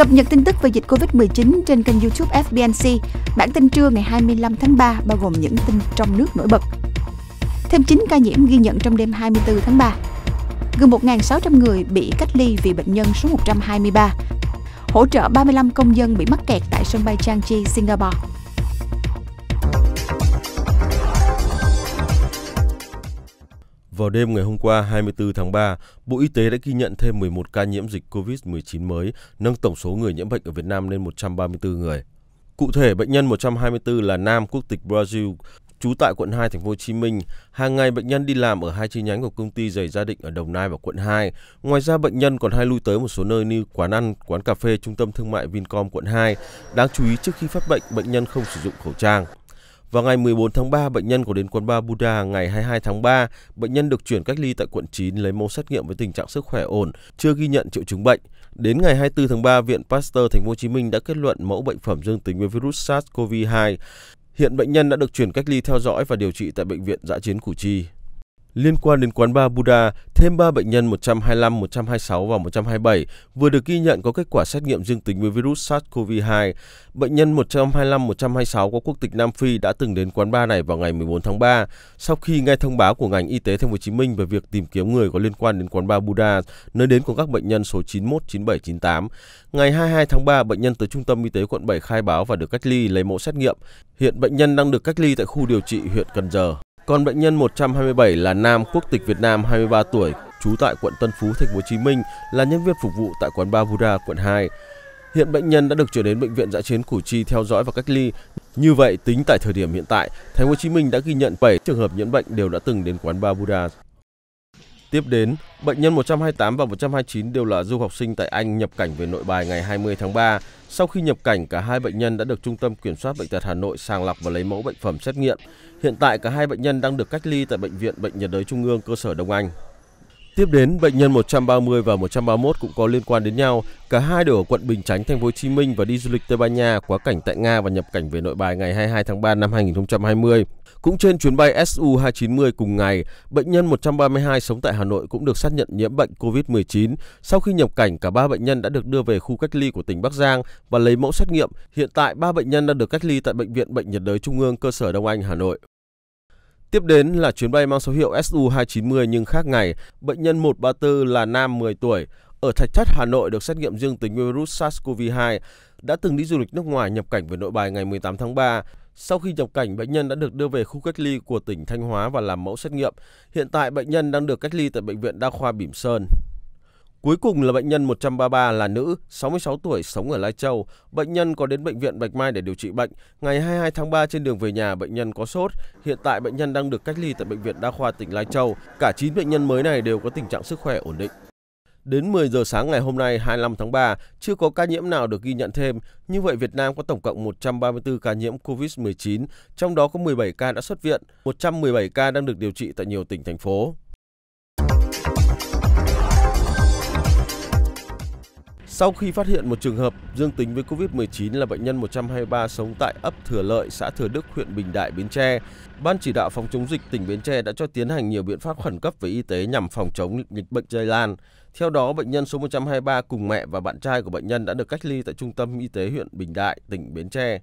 Cập nhật tin tức về dịch Covid-19 trên kênh YouTube FBNC. Bản tin trưa ngày 25 tháng 3 bao gồm những tin trong nước nổi bật. Thêm 9 ca nhiễm ghi nhận trong đêm 24 tháng 3. Gần 1.600 người bị cách ly vì bệnh nhân số 123. Hỗ trợ 35 công dân bị mắc kẹt tại sân bay Changi, Singapore. Vào đêm ngày hôm qua 24 tháng 3, Bộ Y tế đã ghi nhận thêm 11 ca nhiễm dịch COVID-19 mới, nâng tổng số người nhiễm bệnh ở Việt Nam lên 134 người. Cụ thể, bệnh nhân 124 là nam quốc tịch Brazil, trú tại quận 2 thành phố Hồ Chí Minh. Hàng ngày bệnh nhân đi làm ở hai chi nhánh của công ty giày gia định ở Đồng Nai và quận 2. Ngoài ra bệnh nhân còn hay lui tới một số nơi như quán ăn, quán cà phê, trung tâm thương mại Vincom quận 2. Đáng chú ý trước khi phát bệnh, bệnh nhân không sử dụng khẩu trang. Vào ngày 14 tháng 3, bệnh nhân có đến quán ba Buddha ngày 22 tháng 3. Bệnh nhân được chuyển cách ly tại quận 9 lấy mẫu xét nghiệm với tình trạng sức khỏe ổn, chưa ghi nhận triệu chứng bệnh. Đến ngày 24 tháng 3, Viện Pasteur Thành phố Hồ Chí Minh đã kết luận mẫu bệnh phẩm dương tính với virus SARS-CoV-2. Hiện bệnh nhân đã được chuyển cách ly theo dõi và điều trị tại bệnh viện Dã chiến Củ Chi. Liên quan đến quán ba Buddha, thêm 3 bệnh nhân 125, 126 và 127 vừa được ghi nhận có kết quả xét nghiệm dương tính với virus SARS-CoV-2. Bệnh nhân 125, 126 có quốc tịch Nam Phi đã từng đến quán ba này vào ngày 14 tháng 3. Sau khi nghe thông báo của ngành y tế Thành phố Hồ Chí Minh về việc tìm kiếm người có liên quan đến quán ba Buddha, nơi đến của các bệnh nhân số 91, 97, 98, ngày 22 tháng 3 bệnh nhân tới trung tâm y tế quận 7 khai báo và được cách ly lấy mẫu xét nghiệm. Hiện bệnh nhân đang được cách ly tại khu điều trị huyện Cần Giờ. Còn bệnh nhân 127 là nam quốc tịch Việt Nam 23 tuổi, trú tại quận Tân Phú, thành phố Hồ Chí Minh, là nhân viên phục vụ tại quán Ba Buddha quận 2. Hiện bệnh nhân đã được chuyển đến bệnh viện dã chiến Củ Chi theo dõi và cách ly. Như vậy, tính tại thời điểm hiện tại, thành phố Hồ Chí Minh đã ghi nhận 7 trường hợp nhiễm bệnh đều đã từng đến quán Ba Buddha Tiếp đến, bệnh nhân 128 và 129 đều là du học sinh tại Anh nhập cảnh về nội bài ngày 20 tháng 3. Sau khi nhập cảnh, cả hai bệnh nhân đã được Trung tâm Kiểm soát Bệnh tật Hà Nội sàng lọc và lấy mẫu bệnh phẩm xét nghiệm. Hiện tại, cả hai bệnh nhân đang được cách ly tại Bệnh viện Bệnh nhiệt đới Trung ương cơ sở Đông Anh. Tiếp đến, bệnh nhân 130 và 131 cũng có liên quan đến nhau. Cả hai đều ở quận Bình Chánh, thành phố Hồ Chí Minh và đi du lịch Tây Ban Nha, quá cảnh tại Nga và nhập cảnh về nội bài ngày 22 tháng 3 năm 2020. Cũng trên chuyến bay SU290 cùng ngày, bệnh nhân 132 sống tại Hà Nội cũng được xác nhận nhiễm bệnh COVID-19. Sau khi nhập cảnh, cả ba bệnh nhân đã được đưa về khu cách ly của tỉnh Bắc Giang và lấy mẫu xét nghiệm. Hiện tại, ba bệnh nhân đang được cách ly tại Bệnh viện Bệnh nhiệt đới Trung ương cơ sở Đông Anh, Hà Nội. Tiếp đến là chuyến bay mang số hiệu SU290 nhưng khác ngày. Bệnh nhân 134 là nam 10 tuổi, ở Thạch Thất, Hà Nội được xét nghiệm dương tính với virus SARS-CoV-2, đã từng đi du lịch nước ngoài nhập cảnh về nội bài ngày 18 tháng 3. Sau khi nhập cảnh, bệnh nhân đã được đưa về khu cách ly của tỉnh Thanh Hóa và làm mẫu xét nghiệm. Hiện tại, bệnh nhân đang được cách ly tại Bệnh viện Đa khoa Bỉm Sơn. Cuối cùng là bệnh nhân 133 là nữ, 66 tuổi, sống ở Lai Châu. Bệnh nhân có đến bệnh viện Bạch Mai để điều trị bệnh. Ngày 22 tháng 3 trên đường về nhà, bệnh nhân có sốt. Hiện tại bệnh nhân đang được cách ly tại Bệnh viện Đa khoa tỉnh Lai Châu. Cả 9 bệnh nhân mới này đều có tình trạng sức khỏe ổn định. Đến 10 giờ sáng ngày hôm nay 25 tháng 3, chưa có ca nhiễm nào được ghi nhận thêm. Như vậy, Việt Nam có tổng cộng 134 ca nhiễm COVID-19, trong đó có 17 ca đã xuất viện, 117 ca đang được điều trị tại nhiều tỉnh, thành phố. Sau khi phát hiện một trường hợp dương tính với COVID-19 là bệnh nhân 123 sống tại ấp Thừa Lợi, xã Thừa Đức, huyện Bình Đại, Bến Tre, Ban chỉ đạo phòng chống dịch tỉnh Bến Tre đã cho tiến hành nhiều biện pháp khẩn cấp về y tế nhằm phòng chống dịch bệnh lây lan. Theo đó, bệnh nhân số 123 cùng mẹ và bạn trai của bệnh nhân đã được cách ly tại trung tâm y tế huyện Bình Đại, tỉnh Bến Tre.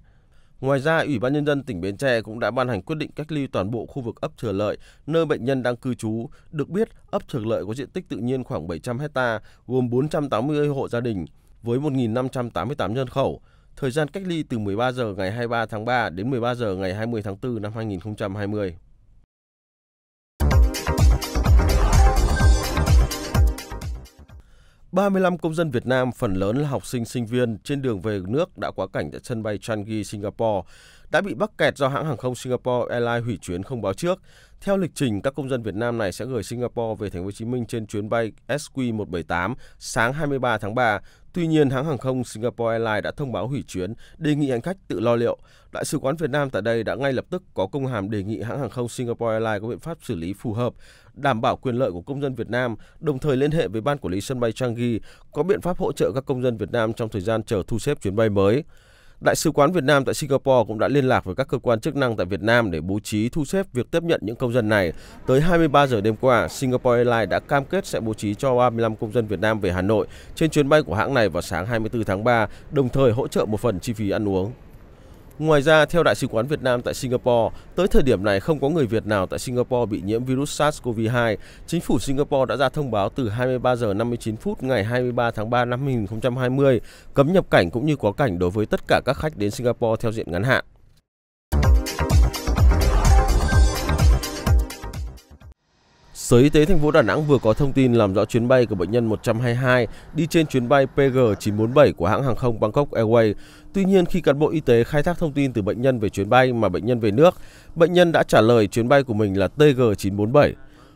Ngoài ra, Ủy ban Nhân dân tỉnh Bến Tre cũng đã ban hành quyết định cách ly toàn bộ khu vực ấp Thừa Lợi, nơi bệnh nhân đang cư trú. Được biết, ấp Thừa Lợi có diện tích tự nhiên khoảng 700 hecta gồm 480 hộ gia đình với 1.588 nhân khẩu. Thời gian cách ly từ 13 giờ ngày 23 tháng 3 đến 13 giờ ngày 20 tháng 4 năm 2020. 35 công dân Việt Nam, phần lớn là học sinh sinh viên trên đường về nước đã quá cảnh tại sân bay Changi, Singapore, đã bị mắc kẹt do hãng hàng không Singapore Airlines hủy chuyến không báo trước. Theo lịch trình, các công dân Việt Nam này sẽ gửi Singapore về thành phố Hồ Chí Minh trên chuyến bay SQ178 sáng 23 tháng 3, Tuy nhiên, hãng hàng không Singapore Airlines đã thông báo hủy chuyến, đề nghị hành khách tự lo liệu. Đại sứ quán Việt Nam tại đây đã ngay lập tức có công hàm đề nghị hãng hàng không Singapore Airlines có biện pháp xử lý phù hợp, đảm bảo quyền lợi của công dân Việt Nam, đồng thời liên hệ với ban quản lý sân bay Changi có biện pháp hỗ trợ các công dân Việt Nam trong thời gian chờ thu xếp chuyến bay mới. Đại sứ quán Việt Nam tại Singapore cũng đã liên lạc với các cơ quan chức năng tại Việt Nam để bố trí thu xếp việc tiếp nhận những công dân này. Tới 23 giờ đêm qua, Singapore Airlines đã cam kết sẽ bố trí cho 35 công dân Việt Nam về Hà Nội trên chuyến bay của hãng này vào sáng 24 tháng 3, đồng thời hỗ trợ một phần chi phí ăn uống. Ngoài ra, theo Đại sứ quán Việt Nam tại Singapore, tới thời điểm này không có người Việt nào tại Singapore bị nhiễm virus SARS-CoV-2. Chính phủ Singapore đã ra thông báo từ 23 giờ 59 phút ngày 23 tháng 3 năm 2020 cấm nhập cảnh cũng như quá cảnh đối với tất cả các khách đến Singapore theo diện ngắn hạn. Sở Y tế thành phố Đà Nẵng vừa có thông tin làm rõ chuyến bay của bệnh nhân 122 đi trên chuyến bay PG947 của hãng hàng không Bangkok Airways. Tuy nhiên, khi cán bộ y tế khai thác thông tin từ bệnh nhân về chuyến bay mà bệnh nhân về nước, bệnh nhân đã trả lời chuyến bay của mình là TG947.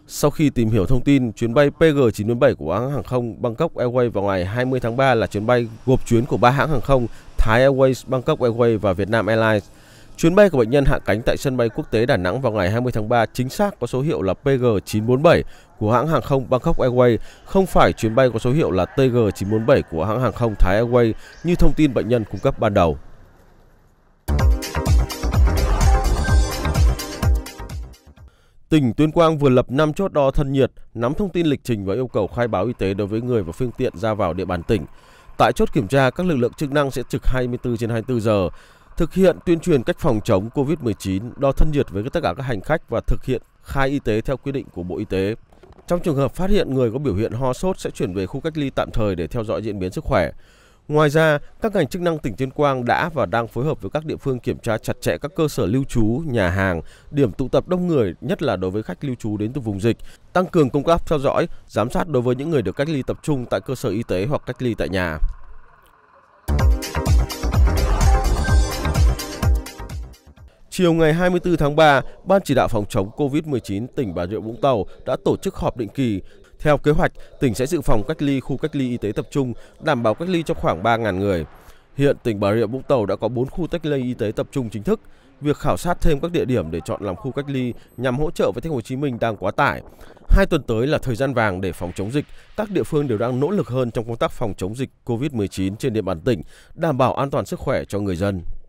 Sau khi tìm hiểu thông tin, chuyến bay PG947 của hãng hàng không Bangkok Airways vào ngày 20 tháng 3 là chuyến bay gộp chuyến của ba hãng hàng không Thái Airways, Bangkok Airways và Vietnam Airlines – Chuyến bay của bệnh nhân hạ cánh tại sân bay quốc tế Đà Nẵng vào ngày 20 tháng 3 chính xác có số hiệu là PG947 của hãng hàng không Bangkok Airways, không phải chuyến bay có số hiệu là TG947 của hãng hàng không Thái Airways như thông tin bệnh nhân cung cấp ban đầu. Tỉnh Tuyên Quang vừa lập 5 chốt đo thân nhiệt, nắm thông tin lịch trình và yêu cầu khai báo y tế đối với người và phương tiện ra vào địa bàn tỉnh. Tại chốt kiểm tra, các lực lượng chức năng sẽ trực 24 trên 24 giờ, thực hiện tuyên truyền cách phòng chống COVID-19, đo thân nhiệt với tất cả các hành khách và thực hiện khai y tế theo quy định của Bộ Y tế. Trong trường hợp phát hiện người có biểu hiện ho sốt sẽ chuyển về khu cách ly tạm thời để theo dõi diễn biến sức khỏe. Ngoài ra, các ngành chức năng tỉnh Tuyên Quang đã và đang phối hợp với các địa phương kiểm tra chặt chẽ các cơ sở lưu trú, nhà hàng, điểm tụ tập đông người, nhất là đối với khách lưu trú đến từ vùng dịch, tăng cường công tác theo dõi, giám sát đối với những người được cách ly tập trung tại cơ sở y tế hoặc cách ly tại nhà. Chiều ngày 24 tháng 3, Ban chỉ đạo phòng chống COVID-19 tỉnh Bà Rịa Vũng Tàu đã tổ chức họp định kỳ. Theo kế hoạch, tỉnh sẽ dự phòng cách ly khu cách ly y tế tập trung, đảm bảo cách ly cho khoảng 3.000 người. Hiện tỉnh Bà Rịa Vũng Tàu đã có 4 khu cách ly y tế tập trung chính thức. Việc khảo sát thêm các địa điểm để chọn làm khu cách ly nhằm hỗ trợ với Thành phố Hồ Chí Minh đang quá tải. Hai tuần tới là thời gian vàng để phòng chống dịch. Các địa phương đều đang nỗ lực hơn trong công tác phòng chống dịch COVID-19 trên địa bàn tỉnh, đảm bảo an toàn sức khỏe cho người dân.